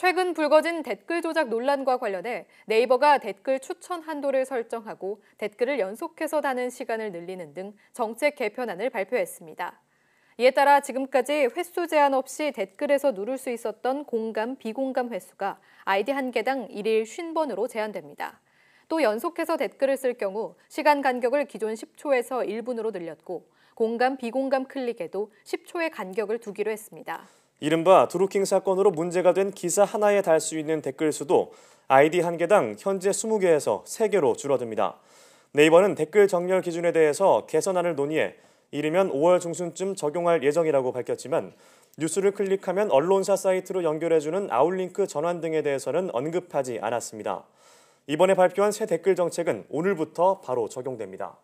최근 불거진 댓글 조작 논란과 관련해 네이버가 댓글 추천 한도를 설정하고 댓글을 연속해서 다는 시간을 늘리는 등 정책 개편안을 발표했습니다. 이에 따라 지금까지 횟수 제한 없이 댓글에서 누를 수 있었던 공감, 비공감 횟수가 아이디 한 개당 1일 50번으로 제한됩니다. 또 연속해서 댓글을 쓸 경우 시간 간격을 기존 10초에서 1분으로 늘렸고 공감, 비공감 클릭에도 10초의 간격을 두기로 했습니다. 이른바 드루킹 사건으로 문제가 된 기사 하나에 달 수 있는 댓글 수도 아이디 한 개당 현재 20개에서 3개로 줄어듭니다. 네이버는 댓글 정렬 기준에 대해서 개선안을 논의해 이르면 5월 중순쯤 적용할 예정이라고 밝혔지만 뉴스를 클릭하면 언론사 사이트로 연결해주는 아웃링크 전환 등에 대해서는 언급하지 않았습니다. 이번에 발표한 새 댓글 정책은 오늘부터 바로 적용됩니다.